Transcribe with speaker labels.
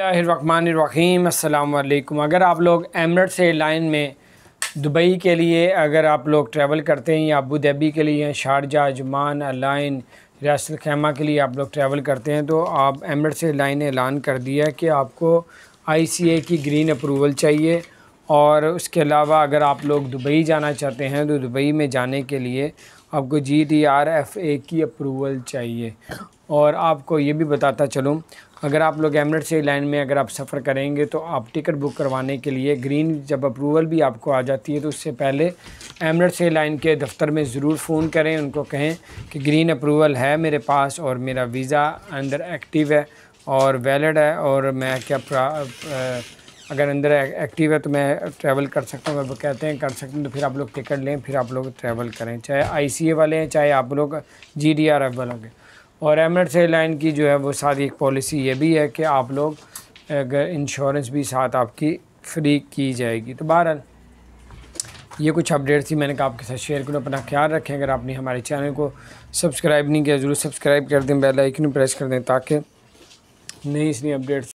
Speaker 1: अस्सलाम अल्लाम अगर आप लोग से एयरलाइन में दुबई के लिए अगर आप लोग ट्रैवल करते हैं या अबू धाबी के लिए या शारजा अजमान अलाइन रियासल खेमा के लिए आप लोग ट्रैवल करते हैं तो आप एमरेट्स एयरलाइन ने ऐलान कर दिया कि आपको आई सी ए की ग्रीन अप्रूवल चाहिए और उसके अलावा अगर आप लोग दुबई जाना चाहते हैं तो दुबई में जाने के लिए आपको G T R F A की अप्रूवल चाहिए और आपको ये भी बताता चलूँ अगर आप लोग से लाइन में अगर आप सफ़र करेंगे तो आप टिकट बुक करवाने के लिए ग्रीन जब अप्रूवल भी आपको आ जाती है तो उससे पहले से लाइन के दफ्तर में ज़रूर फ़ोन करें उनको कहें कि ग्रीन अप्रूवल है मेरे पास और मेरा वीज़ा अंदर एक्टिव है और वैलड है और मैं क्या प्रा, प्रा, अगर अंदर एक्टिव है तो मैं ट्रैवल कर सकता हूँ अगर वो कहते हैं कर सकते हैं तो फिर आप लोग टिकट लें फिर आप लोग ट्रैवल करें चाहे आईसीए वाले हैं चाहे आप लोग जी डी आर एफ वाले हैं और एमरेट्स एयरलाइन की जो है वो सारी एक पॉलिसी ये भी है कि आप लोग अगर इंश्योरेंस भी साथ आपकी फ्री की जाएगी तो बहरहाल ये कुछ अपडेट्स थी मैंने कहा आपके साथ शेयर करूँ अपना ख्याल रखें अगर आपने हमारे चैनल को सब्सक्राइब नहीं किया ज़रूर सब्सक्राइब कर दें बेल आइकन प्रेस कर दें ताकि नई इसलिए अपडेट्स